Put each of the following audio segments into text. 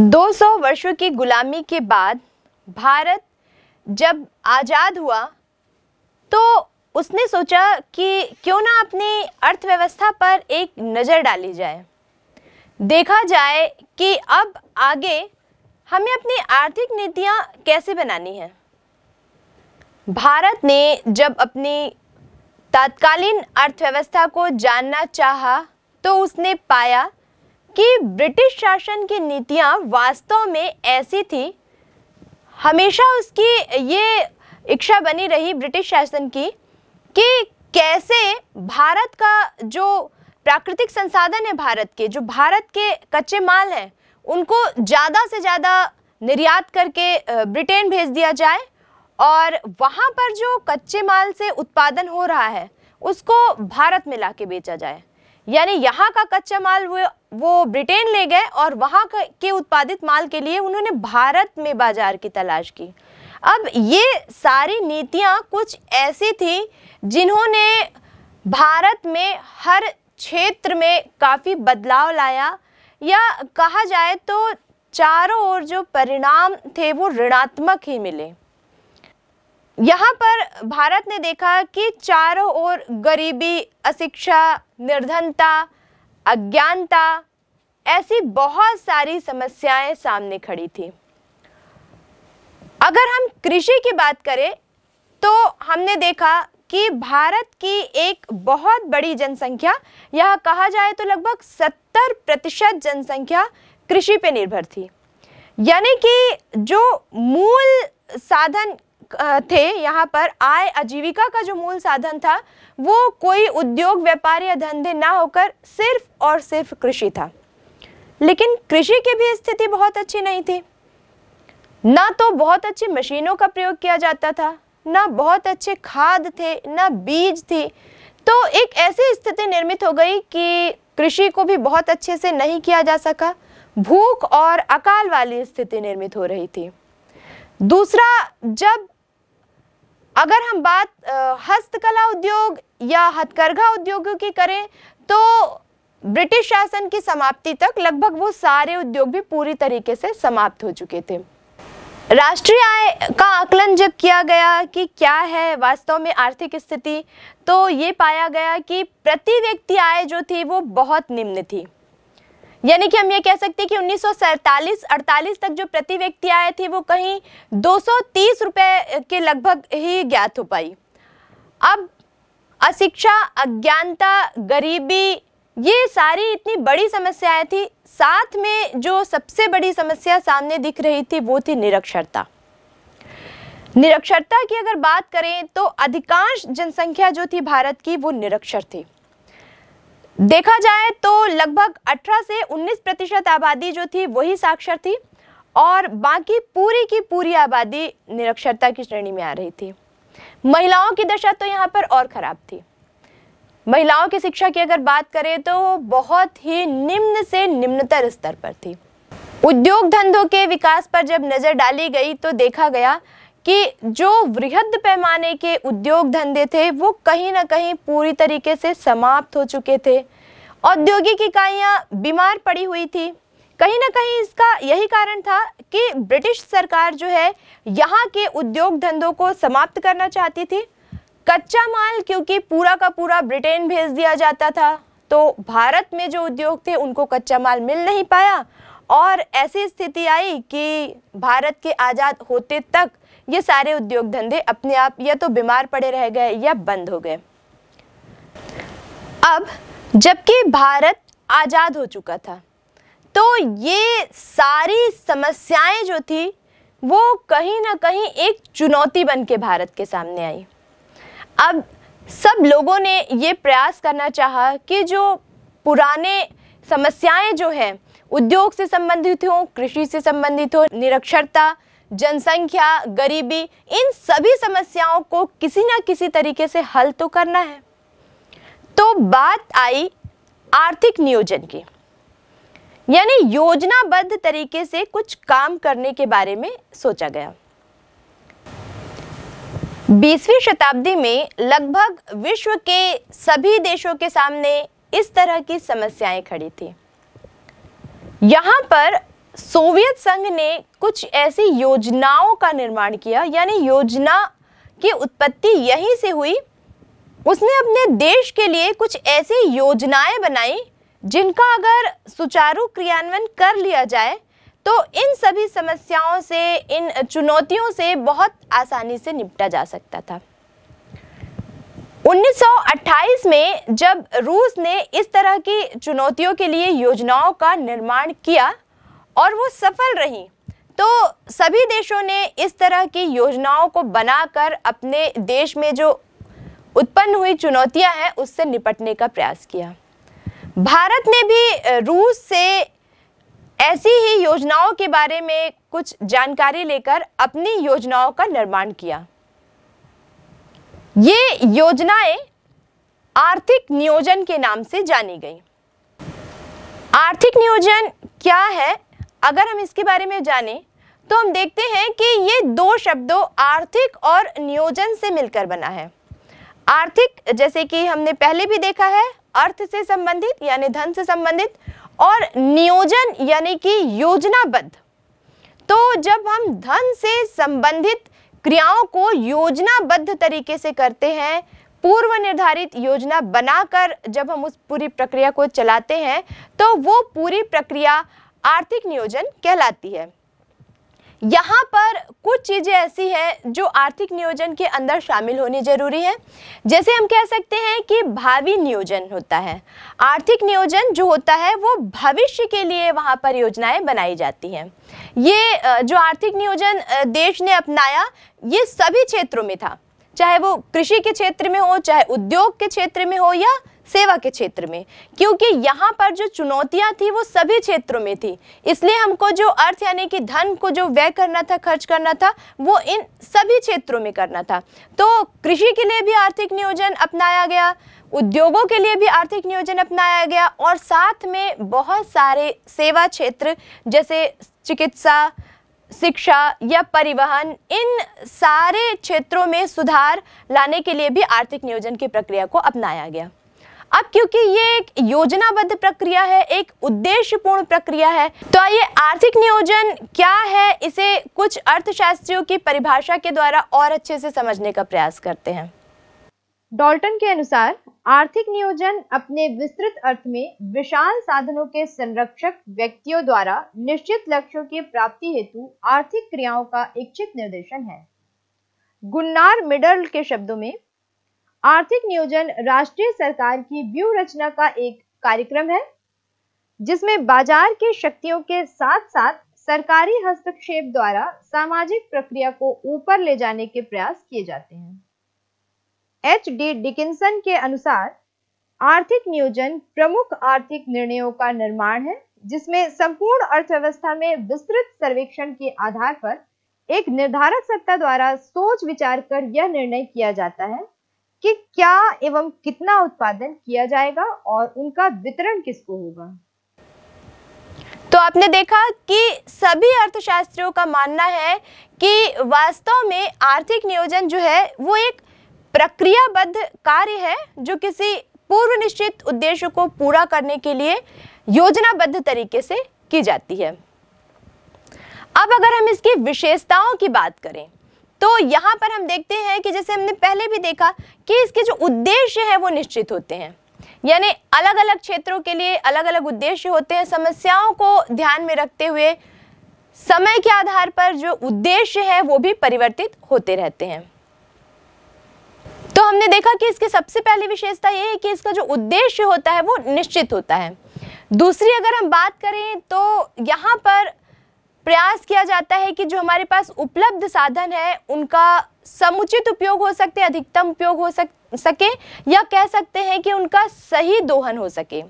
200 वर्षों की गुलामी के बाद भारत जब आज़ाद हुआ तो उसने सोचा कि क्यों ना अपनी अर्थव्यवस्था पर एक नज़र डाली जाए देखा जाए कि अब आगे हमें अपनी आर्थिक नीतियाँ कैसे बनानी हैं भारत ने जब अपनी तात्कालीन अर्थव्यवस्था को जानना चाहा तो उसने पाया कि ब्रिटिश शासन की नीतियाँ वास्तव में ऐसी थी हमेशा उसकी ये इच्छा बनी रही ब्रिटिश शासन की कि कैसे भारत का जो प्राकृतिक संसाधन है भारत के जो भारत के कच्चे माल हैं उनको ज़्यादा से ज़्यादा निर्यात करके ब्रिटेन भेज दिया जाए और वहाँ पर जो कच्चे माल से उत्पादन हो रहा है उसको भारत में ला के बेचा जाए यानी यहाँ का कच्चा माल वो वो ब्रिटेन ले गए और वहाँ के उत्पादित माल के लिए उन्होंने भारत में बाजार की तलाश की अब ये सारी नीतियाँ कुछ ऐसी थी जिन्होंने भारत में हर क्षेत्र में काफ़ी बदलाव लाया या कहा जाए तो चारों ओर जो परिणाम थे वो ऋणात्मक ही मिले यहाँ पर भारत ने देखा कि चारों ओर गरीबी अशिक्षा निर्धनता अज्ञानता ऐसी बहुत सारी समस्याएं सामने खड़ी थी अगर हम कृषि की बात करें तो हमने देखा कि भारत की एक बहुत बड़ी जनसंख्या यह कहा जाए तो लगभग 70 प्रतिशत जनसंख्या कृषि पर निर्भर थी यानी कि जो मूल साधन थे यहाँ पर आय आजीविका का जो मूल साधन था वो कोई उद्योग व्यापार या धंधे ना होकर सिर्फ और सिर्फ कृषि था लेकिन कृषि की भी स्थिति बहुत अच्छी नहीं थी ना तो बहुत अच्छी मशीनों का प्रयोग किया जाता था ना बहुत अच्छे खाद थे ना बीज थी तो एक ऐसी स्थिति निर्मित हो गई कि कृषि को भी बहुत अच्छे से नहीं किया जा सका भूख और अकाल वाली स्थिति निर्मित हो रही थी दूसरा जब अगर हम बात हस्तकला उद्योग या हथकरघा उद्योगों की करें तो ब्रिटिश शासन की समाप्ति तक लगभग वो सारे उद्योग भी पूरी तरीके से समाप्त हो चुके थे राष्ट्रीय आय का आकलन जब किया गया कि क्या है वास्तव में आर्थिक स्थिति तो ये पाया गया कि प्रति व्यक्ति आय जो थी वो बहुत निम्न थी यानी कि हम ये कह सकते हैं कि उन्नीस सौ तक जो प्रति व्यक्ति आए थे वो कहीं दो रुपए के लगभग ही ज्ञात हो पाई अब अशिक्षा अज्ञानता गरीबी ये सारी इतनी बड़ी समस्याएं थी साथ में जो सबसे बड़ी समस्या सामने दिख रही थी वो थी निरक्षरता निरक्षरता की अगर बात करें तो अधिकांश जनसंख्या जो थी भारत की वो निरक्षर थी देखा जाए तो लगभग 18 से 19 प्रतिशत आबादी जो थी वही साक्षर थी और बाकी पूरी की पूरी आबादी निरक्षरता की श्रेणी में आ रही थी महिलाओं की दशा तो यहाँ पर और ख़राब थी महिलाओं की शिक्षा की अगर बात करें तो बहुत ही निम्न से निम्नतर स्तर पर थी उद्योग धंधों के विकास पर जब नज़र डाली गई तो देखा गया कि जो वृहद पैमाने के उद्योग धंधे थे वो कहीं ना कहीं पूरी तरीके से समाप्त हो चुके थे औद्योगिक इकाइयाँ बीमार पड़ी हुई थी कहीं ना कहीं इसका यही कारण था कि ब्रिटिश सरकार जो है यहाँ के उद्योग धंधों को समाप्त करना चाहती थी कच्चा माल क्योंकि पूरा का पूरा ब्रिटेन भेज दिया जाता था तो भारत में जो उद्योग थे उनको कच्चा माल मिल नहीं पाया और ऐसी स्थिति आई कि भारत के आज़ाद होते तक ये सारे उद्योग धंधे अपने आप या तो बीमार पड़े रह गए या बंद हो गए अब जबकि भारत आज़ाद हो चुका था तो ये सारी समस्याएं जो थी वो कहीं ना कहीं एक चुनौती बन के भारत के सामने आई अब सब लोगों ने ये प्रयास करना चाहा कि जो पुराने समस्याएं जो हैं उद्योग से संबंधित हों कृषि से संबंधित हो निरक्षरता जनसंख्या गरीबी इन सभी समस्याओं को किसी ना किसी तरीके से हल तो करना है तो बात आई आर्थिक नियोजन की यानी योजनाबद्ध तरीके से कुछ काम करने के बारे में सोचा गया बीसवीं शताब्दी में लगभग विश्व के सभी देशों के सामने इस तरह की समस्याएं खड़ी थी यहां पर सोवियत संघ ने कुछ ऐसी योजनाओं का निर्माण किया यानी योजना की उत्पत्ति यहीं से हुई उसने अपने देश के लिए कुछ ऐसी योजनाएं बनाई जिनका अगर सुचारू क्रियान्वयन कर लिया जाए तो इन सभी समस्याओं से इन चुनौतियों से बहुत आसानी से निपटा जा सकता था 1928 में जब रूस ने इस तरह की चुनौतियों के लिए योजनाओं का निर्माण किया और वो सफल रहीं तो सभी देशों ने इस तरह की योजनाओं को बनाकर अपने देश में जो उत्पन्न हुई चुनौतियां हैं उससे निपटने का प्रयास किया भारत ने भी रूस से ऐसी ही योजनाओं के बारे में कुछ जानकारी लेकर अपनी योजनाओं का निर्माण किया ये योजनाएं आर्थिक नियोजन के नाम से जानी गई आर्थिक नियोजन क्या है अगर हम इसके बारे में जानें तो हम देखते हैं कि ये दो शब्दों आर्थिक और नियोजन से मिलकर बना है आर्थिक जैसे कि हमने पहले भी देखा है अर्थ से संबंधित यानी धन से संबंधित और नियोजन यानी कि योजनाबद्ध तो जब हम धन से संबंधित क्रियाओं को योजनाबद्ध तरीके से करते हैं पूर्व निर्धारित योजना बनाकर जब हम उस पूरी प्रक्रिया को चलाते हैं तो वो पूरी प्रक्रिया आर्थिक नियोजन कहलाती है यहाँ पर कुछ चीज़ें ऐसी हैं जो आर्थिक नियोजन के अंदर शामिल होनी जरूरी है जैसे हम कह सकते हैं कि भावी नियोजन होता है आर्थिक नियोजन जो होता है वो भविष्य के लिए वहाँ पर योजनाएं बनाई जाती हैं ये जो आर्थिक नियोजन देश ने अपनाया ये सभी क्षेत्रों में था चाहे वो कृषि के क्षेत्र में हो चाहे उद्योग के क्षेत्र में हो या सेवा के क्षेत्र में क्योंकि यहाँ पर जो चुनौतियाँ थी वो सभी क्षेत्रों में थी इसलिए हमको जो अर्थ यानी कि धन को जो व्यय करना था खर्च करना था वो इन सभी क्षेत्रों में करना था तो कृषि के लिए भी आर्थिक नियोजन अपनाया गया उद्योगों के लिए भी आर्थिक नियोजन अपनाया गया और साथ में बहुत सारे सेवा क्षेत्र जैसे चिकित्सा शिक्षा या परिवहन इन सारे क्षेत्रों में सुधार लाने के लिए भी आर्थिक नियोजन की प्रक्रिया को अपनाया गया अब क्योंकि ये एक योजनाबद्ध प्रक्रिया है एक उद्देश्यपूर्ण प्रक्रिया है तो आइए आर्थिक नियोजन क्या है इसे कुछ अर्थशास्त्रियों की परिभाषा के द्वारा और अच्छे से समझने का प्रयास करते हैं डॉल्टन के अनुसार आर्थिक नियोजन अपने विस्तृत अर्थ में विशाल साधनों के संरक्षक व्यक्तियों द्वारा निश्चित लक्ष्यों की प्राप्ति हेतु आर्थिक क्रियाओं का इच्छित निर्देशन है गुन्नार मिडल के शब्दों में आर्थिक नियोजन राष्ट्रीय सरकार की व्यू रचना का एक कार्यक्रम है जिसमें बाजार के शक्तियों के साथ साथ सरकारी हस्तक्षेप द्वारा सामाजिक प्रक्रिया को ऊपर ले जाने के प्रयास किए जाते हैं एच डी डिकिंसन के अनुसार आर्थिक नियोजन प्रमुख आर्थिक निर्णयों का निर्माण है जिसमें संपूर्ण अर्थव्यवस्था में विस्तृत सर्वेक्षण के आधार पर एक निर्धारक सत्ता द्वारा सोच विचार कर यह निर्णय किया जाता है कि क्या एवं कितना उत्पादन किया जाएगा और उनका वितरण किसको होगा तो आपने देखा कि सभी अर्थशास्त्रियों का मानना है कि वास्तव में आर्थिक नियोजन जो है वो एक प्रक्रियाबद्ध कार्य है जो किसी पूर्व निश्चित उद्देश्य को पूरा करने के लिए योजनाबद्ध तरीके से की जाती है अब अगर हम इसकी विशेषताओं की बात करें तो यहाँ पर हम देखते हैं कि जैसे हमने पहले भी देखा कि इसके जो उद्देश्य हैं वो निश्चित होते हैं यानी अलग अलग क्षेत्रों के लिए अलग अलग उद्देश्य होते हैं समस्याओं को ध्यान में रखते हुए समय के आधार पर जो उद्देश्य है वो भी परिवर्तित होते रहते हैं तो हमने देखा कि इसकी सबसे पहली विशेषता ये है कि इसका जो उद्देश्य होता है वो निश्चित होता है दूसरी अगर हम बात करें तो यहाँ पर प्रयास किया जाता है कि जो हमारे पास उपलब्ध साधन है उनका समुचित उपयोग हो सकते अधिकतम उपयोग हो सक सके या कह सकते हैं कि उनका सही दोहन हो सके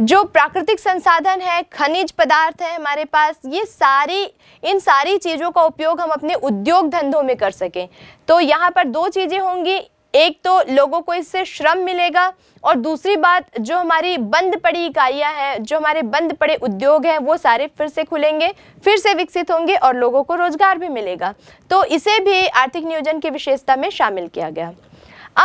जो प्राकृतिक संसाधन है खनिज पदार्थ है हमारे पास ये सारी इन सारी चीज़ों का उपयोग हम अपने उद्योग धंधों में कर सकें तो यहाँ पर दो चीज़ें होंगी एक तो लोगों को इससे श्रम मिलेगा और दूसरी बात जो हमारी बंद पड़ी इकाइयाँ हैं जो हमारे बंद पड़े उद्योग हैं वो सारे फिर से खुलेंगे फिर से विकसित होंगे और लोगों को रोजगार भी मिलेगा तो इसे भी आर्थिक नियोजन की विशेषता में शामिल किया गया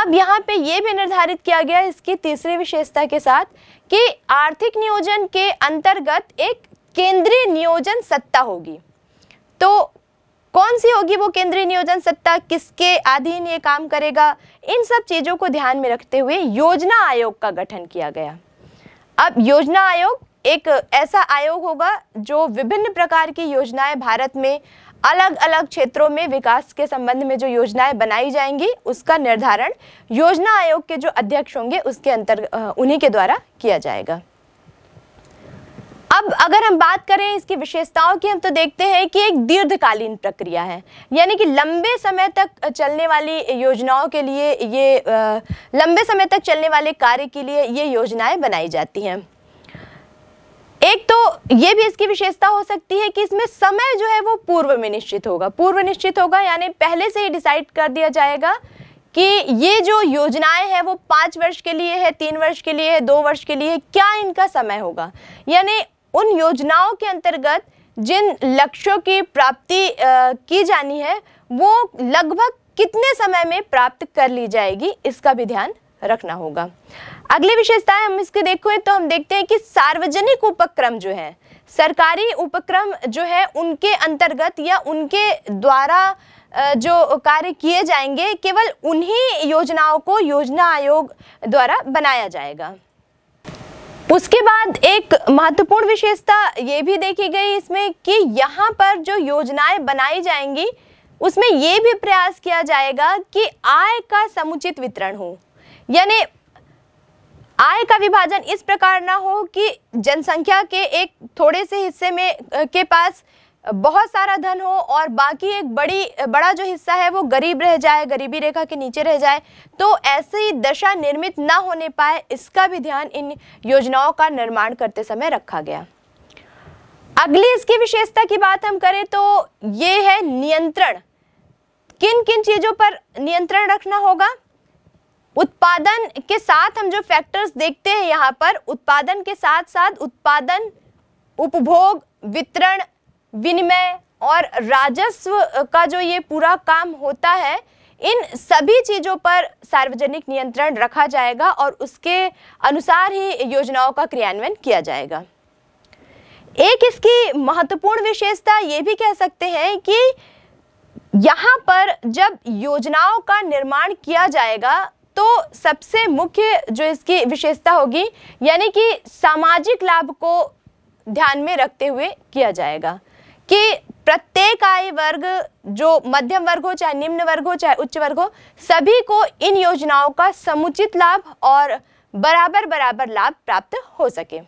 अब यहाँ पे ये भी निर्धारित किया गया इसकी तीसरी विशेषता के साथ कि आर्थिक नियोजन के अंतर्गत एक केंद्रीय नियोजन सत्ता होगी तो कौन सी होगी वो केंद्रीय नियोजन सत्ता किसके अधीन ये काम करेगा इन सब चीज़ों को ध्यान में रखते हुए योजना आयोग का गठन किया गया अब योजना आयोग एक ऐसा आयोग होगा जो विभिन्न प्रकार की योजनाएं भारत में अलग अलग क्षेत्रों में विकास के संबंध में जो योजनाएं बनाई जाएंगी उसका निर्धारण योजना आयोग के जो अध्यक्ष होंगे उसके अंतर्गत उन्हीं के द्वारा किया जाएगा अब अगर हम बात करें इसकी विशेषताओं की हम तो देखते हैं कि एक दीर्घकालीन प्रक्रिया है यानी कि लंबे समय तक चलने वाली योजनाओं के लिए ये लंबे समय तक चलने वाले कार्य के लिए ये योजनाएं बनाई जाती हैं एक तो ये भी इसकी विशेषता हो सकती है कि इसमें समय जो है वो पूर्व में निश्चित होगा पूर्व निश्चित होगा यानी पहले से ही डिसाइड कर दिया जाएगा कि ये जो योजनाएं हैं वो पाँच वर्ष के लिए है तीन वर्ष के लिए है दो वर्ष के लिए क्या इनका समय होगा यानी उन योजनाओं के अंतर्गत जिन लक्ष्यों की प्राप्ति की जानी है वो लगभग कितने समय में प्राप्त कर ली जाएगी इसका भी ध्यान रखना होगा अगली विशेषताएं हम इसके देखो तो हम देखते हैं कि सार्वजनिक उपक्रम जो है सरकारी उपक्रम जो है उनके अंतर्गत या उनके द्वारा जो कार्य किए जाएंगे केवल उन्हीं योजनाओं को योजना आयोग द्वारा बनाया जाएगा उसके बाद एक महत्वपूर्ण विशेषता ये भी देखी गई इसमें कि यहाँ पर जो योजनाएं बनाई जाएंगी उसमें ये भी प्रयास किया जाएगा कि आय का समुचित वितरण हो यानी आय का विभाजन इस प्रकार ना हो कि जनसंख्या के एक थोड़े से हिस्से में के पास बहुत सारा धन हो और बाकी एक बड़ी बड़ा जो हिस्सा है वो गरीब रह जाए गरीबी रेखा के नीचे रह जाए तो ऐसी दशा निर्मित ना होने पाए इसका भी ध्यान इन योजनाओं का निर्माण करते समय रखा गया अगली इसकी विशेषता की बात हम करें तो ये है नियंत्रण किन किन चीज़ों पर नियंत्रण रखना होगा उत्पादन के साथ हम जो फैक्टर्स देखते हैं यहाँ पर उत्पादन के साथ साथ उत्पादन उपभोग वितरण विनिमय और राजस्व का जो ये पूरा काम होता है इन सभी चीज़ों पर सार्वजनिक नियंत्रण रखा जाएगा और उसके अनुसार ही योजनाओं का क्रियान्वयन किया जाएगा एक इसकी महत्वपूर्ण विशेषता ये भी कह सकते हैं कि यहाँ पर जब योजनाओं का निर्माण किया जाएगा तो सबसे मुख्य जो इसकी विशेषता होगी यानी कि सामाजिक लाभ को ध्यान में रखते हुए किया जाएगा कि प्रत्येक आय वर्ग जो मध्यम वर्ग हो चाहे निम्न वर्ग हो चाहे उच्च वर्ग हो सभी को इन योजनाओं का समुचित लाभ और बराबर बराबर लाभ प्राप्त हो सके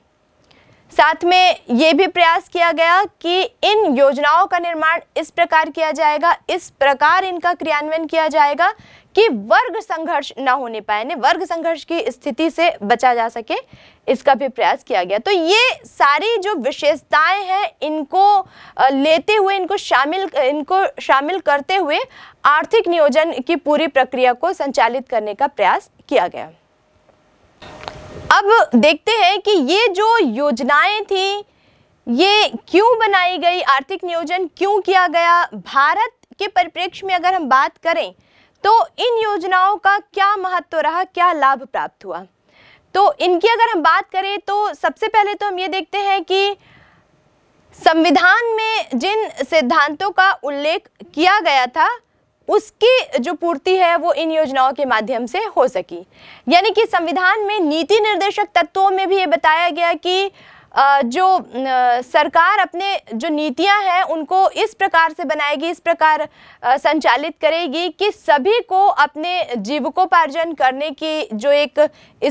साथ में ये भी प्रयास किया गया कि इन योजनाओं का निर्माण इस प्रकार किया जाएगा इस प्रकार इनका क्रियान्वयन किया जाएगा कि वर्ग संघर्ष ना होने पाए वर्ग संघर्ष की स्थिति से बचा जा सके इसका भी प्रयास किया गया तो ये सारी जो विशेषताएं हैं इनको लेते हुए इनको शामिल इनको शामिल करते हुए आर्थिक नियोजन की पूरी प्रक्रिया को संचालित करने का प्रयास किया गया अब देखते हैं कि ये जो योजनाएं थी ये क्यों बनाई गई आर्थिक नियोजन क्यों किया गया भारत के परिप्रेक्ष्य में अगर हम बात करें तो इन योजनाओं का क्या महत्व रहा क्या लाभ प्राप्त हुआ तो इनकी अगर हम बात करें तो सबसे पहले तो हम ये देखते हैं कि संविधान में जिन सिद्धांतों का उल्लेख किया गया था उसकी जो पूर्ति है वो इन योजनाओं के माध्यम से हो सकी यानी कि संविधान में नीति निर्देशक तत्वों में भी ये बताया गया कि जो सरकार अपने जो नीतियां हैं उनको इस प्रकार से बनाएगी इस प्रकार संचालित करेगी कि सभी को अपने जीविकोपार्जन करने की जो एक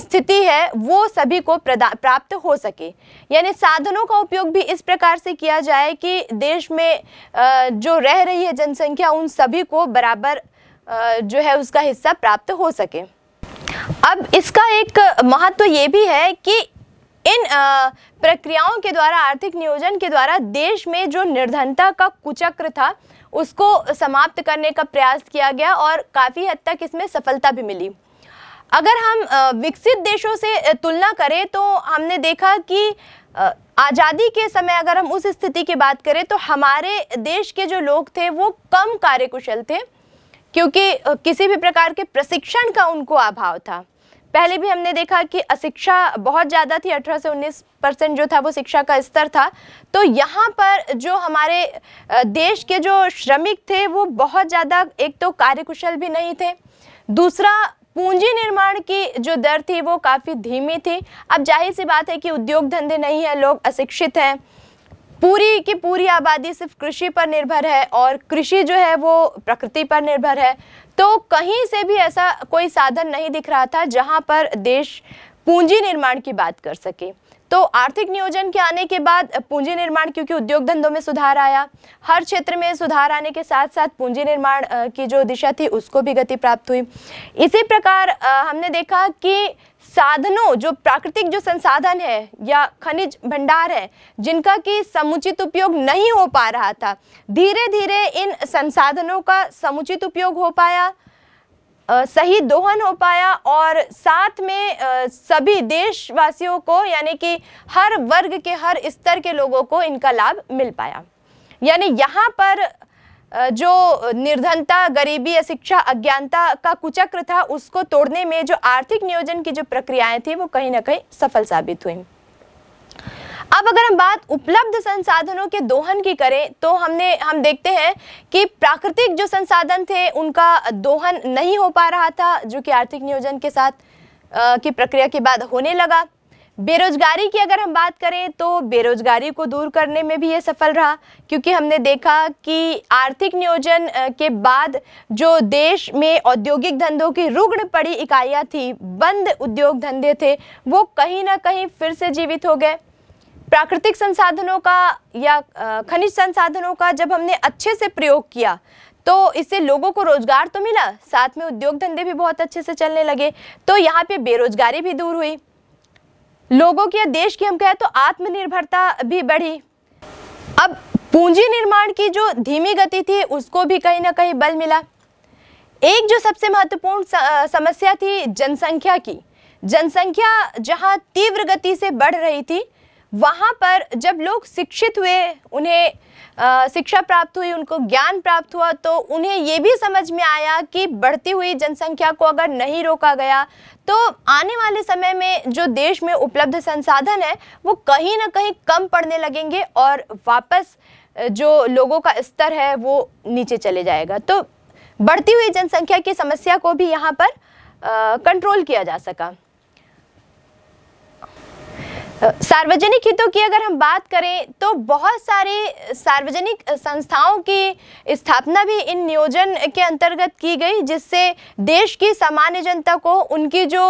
स्थिति है वो सभी को प्राप्त हो सके यानी साधनों का उपयोग भी इस प्रकार से किया जाए कि देश में जो रह रही है जनसंख्या उन सभी को बराबर जो है उसका हिस्सा प्राप्त हो सके अब इसका एक महत्व तो ये भी है कि इन प्रक्रियाओं के द्वारा आर्थिक नियोजन के द्वारा देश में जो निर्धनता का कुचक्र था उसको समाप्त करने का प्रयास किया गया और काफ़ी हद तक इसमें सफलता भी मिली अगर हम विकसित देशों से तुलना करें तो हमने देखा कि आज़ादी के समय अगर हम उस स्थिति की बात करें तो हमारे देश के जो लोग थे वो कम कार्यकुशल थे क्योंकि किसी भी प्रकार के प्रशिक्षण का उनको अभाव था पहले भी हमने देखा कि अशिक्षा बहुत ज़्यादा थी 18 से 19 परसेंट जो था वो शिक्षा का स्तर था तो यहाँ पर जो हमारे देश के जो श्रमिक थे वो बहुत ज़्यादा एक तो कार्यकुशल भी नहीं थे दूसरा पूंजी निर्माण की जो दर थी वो काफ़ी धीमी थी अब जाहिर सी बात है कि उद्योग धंधे नहीं है लोग अशिक्षित हैं पूरी की पूरी आबादी सिर्फ कृषि पर निर्भर है और कृषि जो है वो प्रकृति पर निर्भर है तो कहीं से भी ऐसा कोई साधन नहीं दिख रहा था जहाँ पर देश पूंजी निर्माण की बात कर सके तो आर्थिक नियोजन के आने के बाद पूंजी निर्माण क्योंकि उद्योग धंधों में सुधार आया हर क्षेत्र में सुधार आने के साथ साथ पूंजी निर्माण की जो दिशा थी उसको भी गति प्राप्त हुई इसी प्रकार हमने देखा कि साधनों जो प्राकृतिक जो संसाधन है या खनिज भंडार है जिनका कि समुचित उपयोग नहीं हो पा रहा था धीरे धीरे इन संसाधनों का समुचित उपयोग हो पाया सही दोहन हो पाया और साथ में सभी देशवासियों को यानी कि हर वर्ग के हर स्तर के लोगों को इनका लाभ मिल पाया यानी यहाँ पर जो निर्धनता गरीबी अशिक्षा अज्ञानता का कुचक्र था उसको तोड़ने में जो आर्थिक नियोजन की जो प्रक्रियाएं थी वो कहीं ना कहीं सफल साबित हुई अब अगर हम बात उपलब्ध संसाधनों के दोहन की करें तो हमने हम देखते हैं कि प्राकृतिक जो संसाधन थे उनका दोहन नहीं हो पा रहा था जो कि आर्थिक नियोजन के साथ आ, की प्रक्रिया के बाद होने लगा बेरोजगारी की अगर हम बात करें तो बेरोजगारी को दूर करने में भी ये सफल रहा क्योंकि हमने देखा कि आर्थिक नियोजन के बाद जो देश में औद्योगिक धंधों की रुग्ण पड़ी इकाइयाँ थी बंद उद्योग धंधे थे वो कहीं ना कहीं फिर से जीवित हो गए प्राकृतिक संसाधनों का या खनिज संसाधनों का जब हमने अच्छे से प्रयोग किया तो इससे लोगों को रोजगार तो मिला साथ में उद्योग धंधे भी बहुत अच्छे से चलने लगे तो यहाँ पे बेरोजगारी भी दूर हुई लोगों की या देश की हम कहें तो आत्मनिर्भरता भी बढ़ी अब पूंजी निर्माण की जो धीमी गति थी उसको भी कहीं ना कहीं बल मिला एक जो सबसे महत्वपूर्ण समस्या थी जनसंख्या की जनसंख्या जहाँ तीव्र गति से बढ़ रही थी वहाँ पर जब लोग शिक्षित हुए उन्हें शिक्षा प्राप्त हुई उनको ज्ञान प्राप्त हुआ तो उन्हें ये भी समझ में आया कि बढ़ती हुई जनसंख्या को अगर नहीं रोका गया तो आने वाले समय में जो देश में उपलब्ध संसाधन है वो कहीं ना कहीं कम पड़ने लगेंगे और वापस जो लोगों का स्तर है वो नीचे चले जाएगा तो बढ़ती हुई जनसंख्या की समस्या को भी यहाँ पर कंट्रोल किया जा सका सार्वजनिक हितों की अगर हम बात करें तो बहुत सारे सार्वजनिक संस्थाओं की स्थापना भी इन नियोजन के अंतर्गत की गई जिससे देश की सामान्य जनता को उनकी जो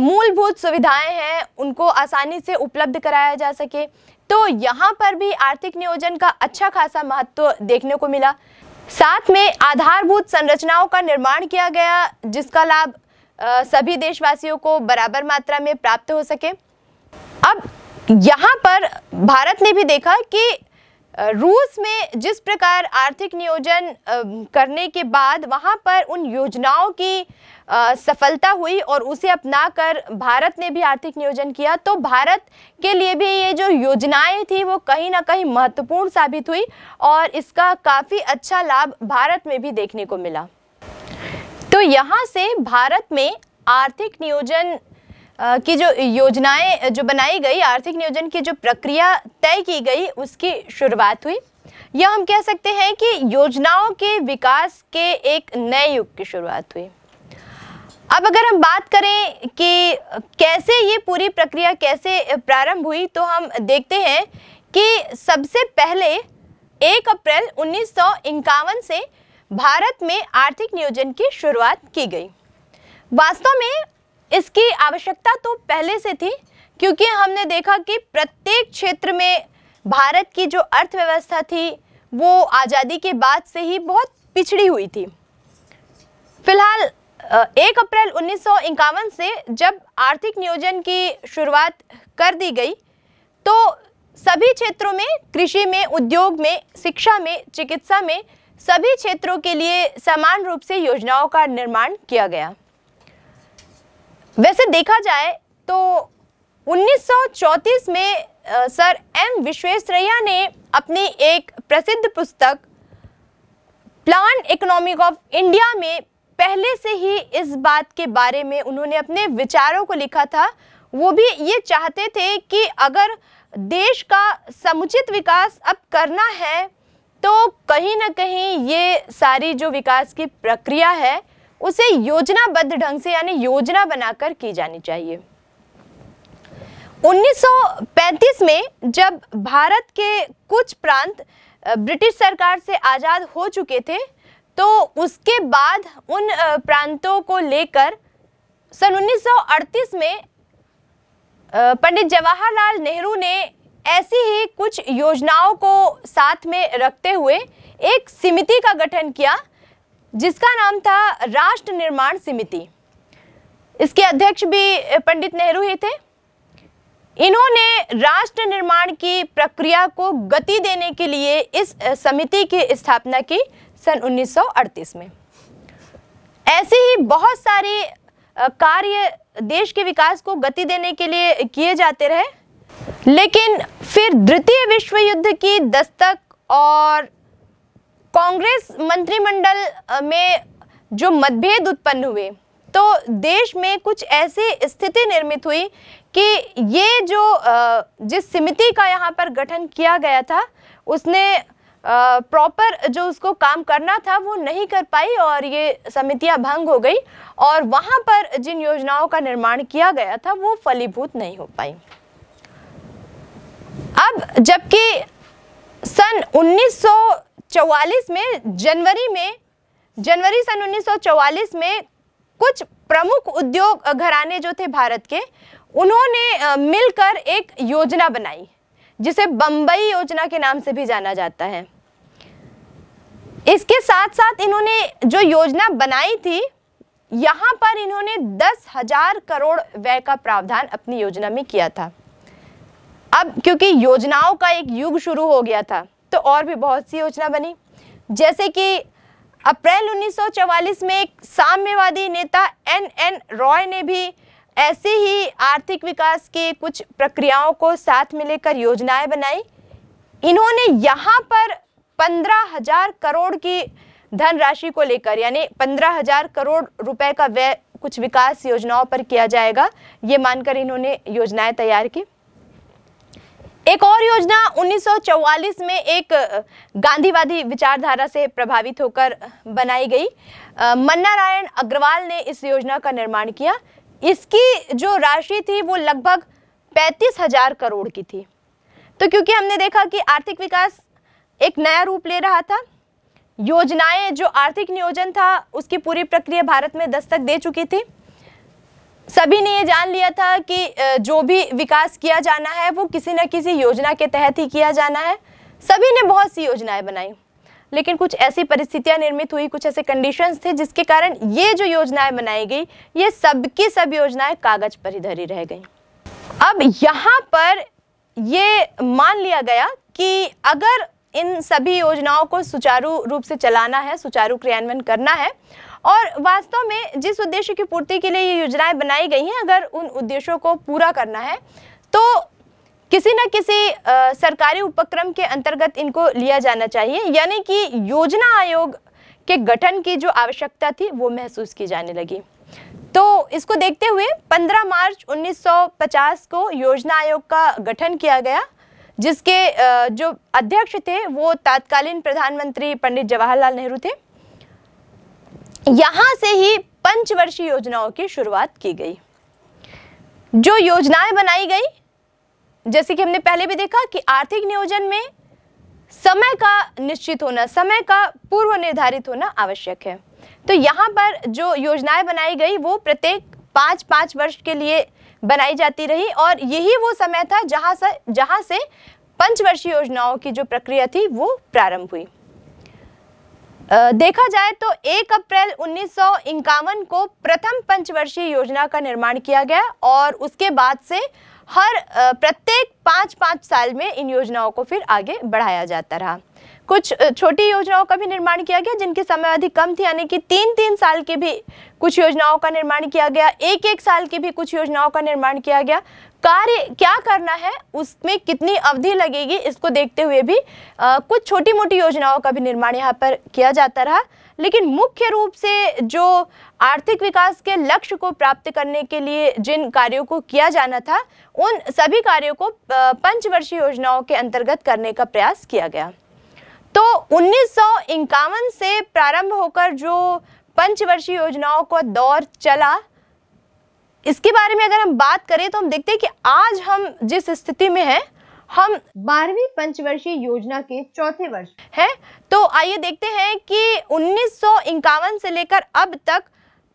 मूलभूत सुविधाएं हैं उनको आसानी से उपलब्ध कराया जा सके तो यहाँ पर भी आर्थिक नियोजन का अच्छा खासा महत्व देखने को मिला साथ में आधारभूत संरचनाओं का निर्माण किया गया जिसका लाभ सभी देशवासियों को बराबर मात्रा में प्राप्त हो सके अब यहाँ पर भारत ने भी देखा कि रूस में जिस प्रकार आर्थिक नियोजन करने के बाद वहाँ पर उन योजनाओं की सफलता हुई और उसे अपनाकर भारत ने भी आर्थिक नियोजन किया तो भारत के लिए भी ये जो योजनाएं थी वो कहीं ना कहीं महत्वपूर्ण साबित हुई और इसका काफ़ी अच्छा लाभ भारत में भी देखने को मिला तो यहाँ से भारत में आर्थिक नियोजन की जो योजनाएं जो बनाई गई आर्थिक नियोजन की जो प्रक्रिया तय की गई उसकी शुरुआत हुई यह हम कह सकते हैं कि योजनाओं के विकास के एक नए युग की शुरुआत हुई अब अगर हम बात करें कि कैसे ये पूरी प्रक्रिया कैसे प्रारंभ हुई तो हम देखते हैं कि सबसे पहले 1 अप्रैल उन्नीस से भारत में आर्थिक नियोजन की शुरुआत की गई वास्तव में इसकी आवश्यकता तो पहले से थी क्योंकि हमने देखा कि प्रत्येक क्षेत्र में भारत की जो अर्थव्यवस्था थी वो आज़ादी के बाद से ही बहुत पिछड़ी हुई थी फिलहाल एक अप्रैल उन्नीस से जब आर्थिक नियोजन की शुरुआत कर दी गई तो सभी क्षेत्रों में कृषि में उद्योग में शिक्षा में चिकित्सा में सभी क्षेत्रों के लिए समान रूप से योजनाओं का निर्माण किया गया वैसे देखा जाए तो 1934 में सर एम विश्वेश्वरैया ने अपनी एक प्रसिद्ध पुस्तक प्लान इकोनॉमिक ऑफ इंडिया में पहले से ही इस बात के बारे में उन्होंने अपने विचारों को लिखा था वो भी ये चाहते थे कि अगर देश का समुचित विकास अब करना है तो कहीं ना कहीं ये सारी जो विकास की प्रक्रिया है उसे योजनाबद्ध ढंग से यानी योजना बनाकर की जानी चाहिए 1935 में जब भारत के कुछ प्रांत ब्रिटिश सरकार से आज़ाद हो चुके थे तो उसके बाद उन प्रांतों को लेकर सन 1938 में पंडित जवाहरलाल नेहरू ने ऐसी ही कुछ योजनाओं को साथ में रखते हुए एक समिति का गठन किया जिसका नाम था राष्ट्र निर्माण समिति इसके अध्यक्ष भी पंडित नेहरू ही थे इन्होंने राष्ट्र निर्माण की प्रक्रिया को गति देने के लिए इस समिति की स्थापना की सन 1938 में ऐसे ही बहुत सारे कार्य देश के विकास को गति देने के लिए किए जाते रहे लेकिन फिर द्वितीय विश्व युद्ध की दस्तक और कांग्रेस मंत्रिमंडल में जो मतभेद उत्पन्न हुए तो देश में कुछ ऐसी स्थिति निर्मित हुई कि ये जो जिस समिति का यहाँ पर गठन किया गया था उसने प्रॉपर जो उसको काम करना था वो नहीं कर पाई और ये समितियाँ भंग हो गई और वहाँ पर जिन योजनाओं का निर्माण किया गया था वो फलीभूत नहीं हो पाई अब जबकि सन उन्नीस 1944 में जनवरी में जनवरी सन 1944 में कुछ प्रमुख उद्योग घराने जो थे भारत के उन्होंने मिलकर एक योजना बनाई जिसे बम्बई योजना के नाम से भी जाना जाता है इसके साथ साथ इन्होंने जो योजना बनाई थी यहाँ पर इन्होंने दस हजार करोड़ व्यय का प्रावधान अपनी योजना में किया था अब क्योंकि योजनाओं का एक युग शुरू हो गया था तो और भी बहुत सी योजना बनी जैसे कि अप्रैल 1944 में एक साम्यवादी नेता एन एन रॉय ने भी ऐसे ही आर्थिक विकास के कुछ प्रक्रियाओं को साथ में लेकर योजनाएं बनाई इन्होंने यहाँ पर पंद्रह हजार करोड़ की धनराशि को लेकर यानी पंद्रह हजार करोड़ रुपए का व्यय कुछ विकास योजनाओं पर किया जाएगा ये मानकर इन्होंने योजनाएं तैयार की एक और योजना 1944 में एक गांधीवादी विचारधारा से प्रभावित होकर बनाई गई मन्नारायण अग्रवाल ने इस योजना का निर्माण किया इसकी जो राशि थी वो लगभग पैंतीस हजार करोड़ की थी तो क्योंकि हमने देखा कि आर्थिक विकास एक नया रूप ले रहा था योजनाएं जो आर्थिक नियोजन था उसकी पूरी प्रक्रिया भारत में दस्तक दे चुकी थी सभी ने ये जान लिया था कि जो भी विकास किया जाना है वो किसी न किसी योजना के तहत ही किया जाना है सभी ने बहुत सी योजनाएं बनाई लेकिन कुछ ऐसी परिस्थितियां निर्मित हुई कुछ ऐसे कंडीशंस थे जिसके कारण ये जो योजनाएं बनाई गई ये सबकी सब योजनाएं कागज पर ही धरी रह गई अब यहाँ पर ये मान लिया गया कि अगर इन सभी योजनाओं को सुचारू रूप से चलाना है सुचारू क्रियान्वयन करना है और वास्तव में जिस उद्देश्य की पूर्ति के लिए ये योजनाएं बनाई गई हैं अगर उन उद्देश्यों को पूरा करना है तो किसी न किसी आ, सरकारी उपक्रम के अंतर्गत इनको लिया जाना चाहिए यानी कि योजना आयोग के गठन की जो आवश्यकता थी वो महसूस की जाने लगी तो इसको देखते हुए 15 मार्च 1950 को योजना आयोग का गठन किया गया जिसके जो अध्यक्ष थे वो तात्कालीन प्रधानमंत्री पंडित जवाहरलाल नेहरू थे यहाँ से ही पंचवर्षीय योजनाओं की शुरुआत की गई जो योजनाएं बनाई गई जैसे कि हमने पहले भी देखा कि आर्थिक नियोजन में समय का निश्चित होना समय का पूर्व निर्धारित होना आवश्यक है तो यहाँ पर जो योजनाएं बनाई गई वो प्रत्येक पाँच पाँच वर्ष के लिए बनाई जाती रही और यही वो समय था जहाँ से जहाँ से पंचवर्षीय योजनाओं की जो प्रक्रिया थी वो प्रारंभ हुई देखा जाए तो 1 अप्रैल उन्नीस को प्रथम पंचवर्षीय योजना का निर्माण किया गया और उसके बाद से हर प्रत्येक पाँच पाँच साल में इन योजनाओं को फिर आगे बढ़ाया जाता रहा कुछ छोटी योजनाओं का भी निर्माण किया गया जिनकी समयावधि कम थी यानी कि तीन तीन साल की भी कुछ योजनाओं का निर्माण किया गया एक एक साल की भी कुछ योजनाओं का निर्माण किया गया कार्य क्या करना है उसमें कितनी अवधि लगेगी इसको देखते हुए भी आ, कुछ छोटी मोटी योजनाओं का भी निर्माण यहाँ पर किया जाता रहा लेकिन मुख्य रूप से जो आर्थिक विकास के लक्ष्य को प्राप्त करने के लिए जिन कार्यों को किया जाना था उन सभी कार्यों को पंचवर्षीय योजनाओं के अंतर्गत करने का प्रयास किया गया तो उन्नीस से प्रारंभ होकर जो पंचवर्षीय योजनाओं का दौर चला इसके बारे में अगर हम बात करें तो हम देखते हैं कि आज हम जिस स्थिति में हैं हम बारहवीं पंचवर्षीय योजना के चौथे वर्ष हैं तो आइए देखते हैं कि उन्नीस से लेकर अब तक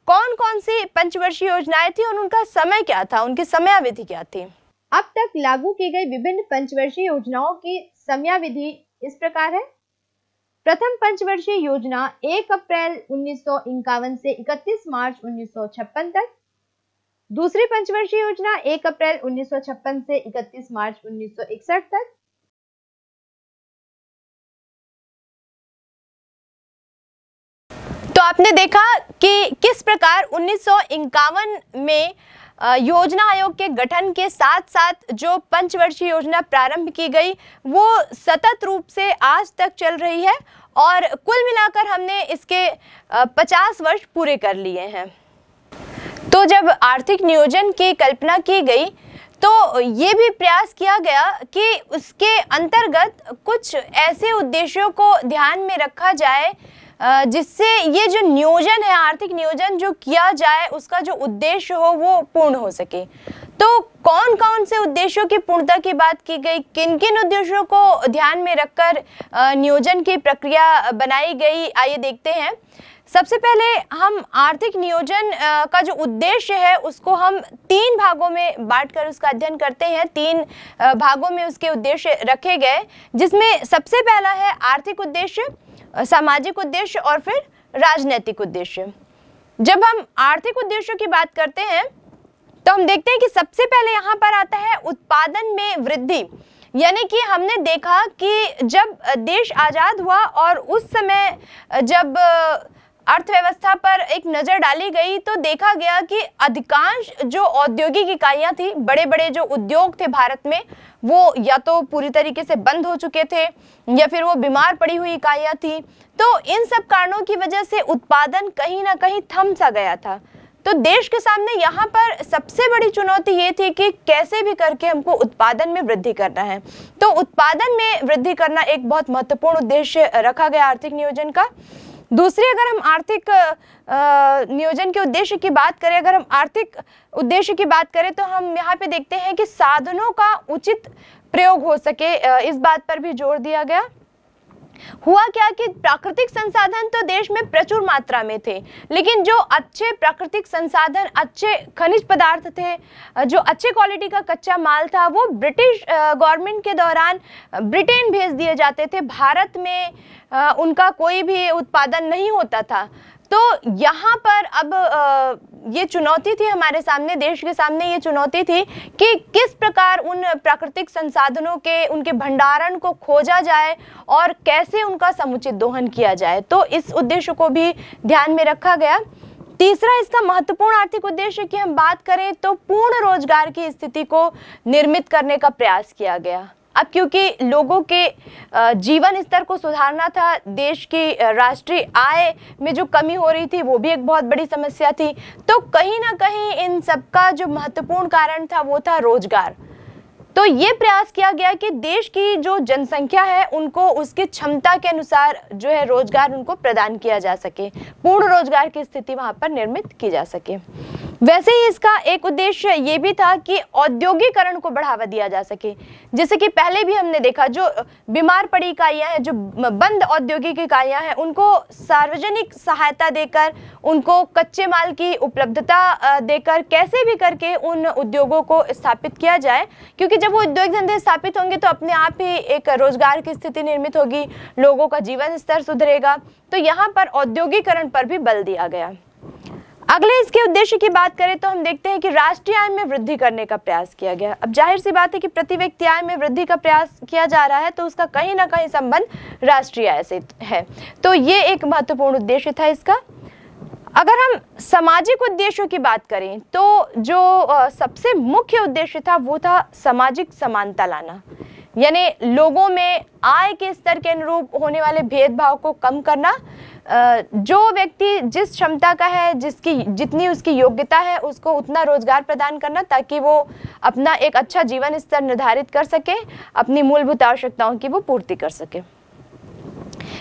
कौन कौन सी पंचवर्षीय योजनाएं थी और उनका समय क्या था उनकी समयावधि क्या थी अब तक लागू की गई विभिन्न पंचवर्षीय योजनाओं की समयावधि इस प्रकार है प्रथम पंचवर्षीय योजना 1 अप्रैल उन्नीस से 31 मार्च 1956 तक दूसरी पंचवर्षीय योजना 1 अप्रैल 1956 से 31 मार्च 1961 तक तो आपने देखा कि किस प्रकार उन्नीस में योजना आयोग के गठन के साथ साथ जो पंचवर्षीय योजना प्रारंभ की गई वो सतत रूप से आज तक चल रही है और कुल मिलाकर हमने इसके पचास वर्ष पूरे कर लिए हैं तो जब आर्थिक नियोजन की कल्पना की गई तो ये भी प्रयास किया गया कि उसके अंतर्गत कुछ ऐसे उद्देश्यों को ध्यान में रखा जाए जिससे ये जो नियोजन है आर्थिक नियोजन जो किया जाए उसका जो उद्देश्य हो वो पूर्ण हो सके तो कौन कौन से उद्देश्यों की पूर्णता की बात की गई किन किन उद्देश्यों को ध्यान में रखकर नियोजन की प्रक्रिया बनाई गई आइए देखते हैं सबसे पहले हम आर्थिक नियोजन का जो उद्देश्य है उसको हम तीन भागों में बांटकर उसका अध्ययन करते हैं तीन भागों में उसके उद्देश्य रखे गए जिसमें सबसे पहला है आर्थिक उद्देश्य सामाजिक उद्देश्य और फिर राजनैतिक उद्देश्य जब हम आर्थिक उद्देश्यों की बात करते हैं तो हम देखते हैं कि सबसे पहले यहाँ पर आता है उत्पादन में वृद्धि यानी कि हमने देखा कि जब देश आज़ाद हुआ और उस समय जब अर्थव्यवस्था पर एक नज़र डाली गई तो देखा गया कि अधिकांश जो औद्योगिक इकाइयां थी बड़े बड़े जो उद्योग थे भारत में वो या तो पूरी तरीके से बंद हो चुके थे या फिर वो बीमार पड़ी हुई इकाइयां थी तो इन सब कारणों की वजह से उत्पादन कहीं ना कहीं थम सा गया था तो देश के सामने यहाँ पर सबसे बड़ी चुनौती ये थी कि कैसे भी करके हमको उत्पादन में वृद्धि करना है तो उत्पादन में वृद्धि करना एक बहुत महत्वपूर्ण उद्देश्य रखा गया आर्थिक नियोजन का दूसरी अगर हम आर्थिक नियोजन के उद्देश्य की बात करें अगर हम आर्थिक उद्देश्य की बात करें तो हम यहाँ पे देखते हैं कि साधनों का उचित प्रयोग हो सके इस बात पर भी जोर दिया गया हुआ क्या कि प्राकृतिक संसाधन तो देश में प्रचुर मात्रा में थे लेकिन जो अच्छे प्राकृतिक संसाधन अच्छे खनिज पदार्थ थे जो अच्छे क्वालिटी का कच्चा माल था वो ब्रिटिश गवर्नमेंट के दौरान ब्रिटेन भेज दिए जाते थे भारत में उनका कोई भी उत्पादन नहीं होता था तो यहाँ पर अब ये चुनौती थी हमारे सामने देश के सामने ये चुनौती थी कि किस प्रकार उन प्राकृतिक संसाधनों के उनके भंडारण को खोजा जाए और कैसे उनका समुचित दोहन किया जाए तो इस उद्देश्य को भी ध्यान में रखा गया तीसरा इसका महत्वपूर्ण आर्थिक उद्देश्य की हम बात करें तो पूर्ण रोजगार की स्थिति को निर्मित करने का प्रयास किया गया अब क्योंकि लोगों के जीवन स्तर को सुधारना था देश की राष्ट्रीय आय में जो कमी हो रही थी वो भी एक बहुत बड़ी समस्या थी तो कहीं ना कहीं इन सबका जो महत्वपूर्ण कारण था वो था रोजगार तो ये प्रयास किया गया कि देश की जो जनसंख्या है उनको उसकी क्षमता के अनुसार जो है रोजगार उनको प्रदान किया जा सके पूर्ण रोजगार की स्थिति वहाँ पर निर्मित की जा सके वैसे ही इसका एक उद्देश्य ये भी था कि औद्योगिकरण को बढ़ावा दिया जा सके जैसे कि पहले भी हमने देखा जो बीमार पड़ी इकाइयाँ हैं जो बंद औद्योगिक इकाइयाँ हैं उनको सार्वजनिक सहायता देकर उनको कच्चे माल की उपलब्धता देकर कैसे भी करके उन उद्योगों को स्थापित किया जाए क्योंकि जब वो उद्योग धंधे स्थापित होंगे तो अपने आप ही एक रोजगार की स्थिति निर्मित होगी लोगों का जीवन स्तर सुधरेगा तो यहाँ पर औद्योगिकरण पर भी बल दिया गया अगले इसके उद्देश्य की बात करें तो हम देखते हैं कि राष्ट्रीय आय में वृद्धि करने का प्रयास किया गया अब जाहिर सी बात है कि प्रति व्यक्ति आय में वृद्धि का प्रयास किया जा रहा है तो उसका कहीं ना कहीं संबंध राष्ट्रीय आय से है तो ये एक महत्वपूर्ण उद्देश्य था इसका अगर हम सामाजिक उद्देश्यों की बात करें तो जो सबसे मुख्य उद्देश्य था वो था सामाजिक समानता लाना यानी लोगों में आय के स्तर के अनुरूप होने वाले भेदभाव को कम करना जो व्यक्ति जिस क्षमता का है जिसकी जितनी उसकी योग्यता है उसको उतना रोजगार प्रदान करना ताकि वो अपना एक अच्छा जीवन स्तर निर्धारित कर सके अपनी मूलभूत आवश्यकताओं की वो पूर्ति कर सके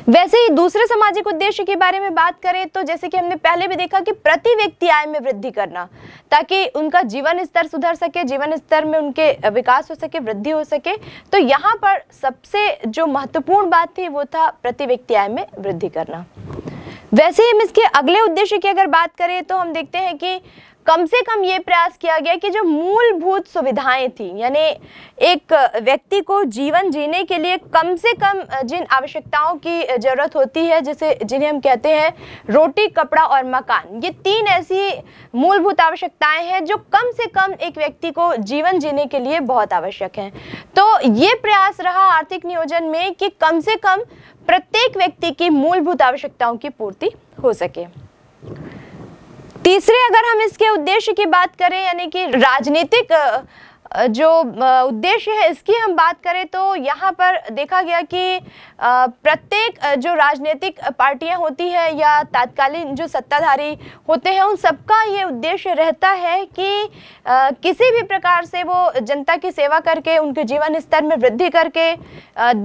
वैसे ही दूसरे सामाजिक उद्देश्य के बारे में बात करें तो जैसे कि हमने पहले भी देखा कि प्रति व्यक्ति आय में वृद्धि करना ताकि उनका जीवन स्तर सुधर सके जीवन स्तर में उनके विकास हो सके वृद्धि हो सके तो यहाँ पर सबसे जो महत्वपूर्ण बात थी वो था प्रति व्यक्ति आय में वृद्धि करना वैसे ही हम इसके अगले उद्देश्य की अगर बात करें तो हम देखते हैं कि कम से कम ये प्रयास किया गया कि जो मूलभूत सुविधाएं थी यानी एक व्यक्ति को जीवन जीने के लिए कम से कम जिन आवश्यकताओं की ज़रूरत होती है जिसे जिन्हें हम कहते हैं रोटी कपड़ा और मकान ये तीन ऐसी मूलभूत आवश्यकताएं हैं जो कम से कम एक व्यक्ति को जीवन जीने के लिए बहुत आवश्यक हैं तो ये प्रयास रहा आर्थिक नियोजन में कि कम से कम प्रत्येक व्यक्ति की मूलभूत आवश्यकताओं की पूर्ति हो सके तीसरे अगर हम इसके उद्देश्य की बात करें यानी कि राजनीतिक जो उद्देश्य है इसकी हम बात करें तो यहाँ पर देखा गया कि प्रत्येक जो राजनीतिक पार्टियाँ होती हैं या तात्कालीन जो सत्ताधारी होते हैं उन सबका ये उद्देश्य रहता है कि किसी भी प्रकार से वो जनता की सेवा करके उनके जीवन स्तर में वृद्धि करके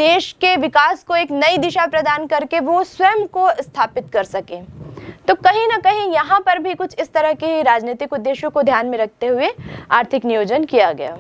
देश के विकास को एक नई दिशा प्रदान करके वो स्वयं को स्थापित कर सकें तो कहीं ना कहीं यहाँ पर भी कुछ इस तरह के राजनीतिक उद्देश्यों को ध्यान में रखते हुए आर्थिक नियोजन किया गया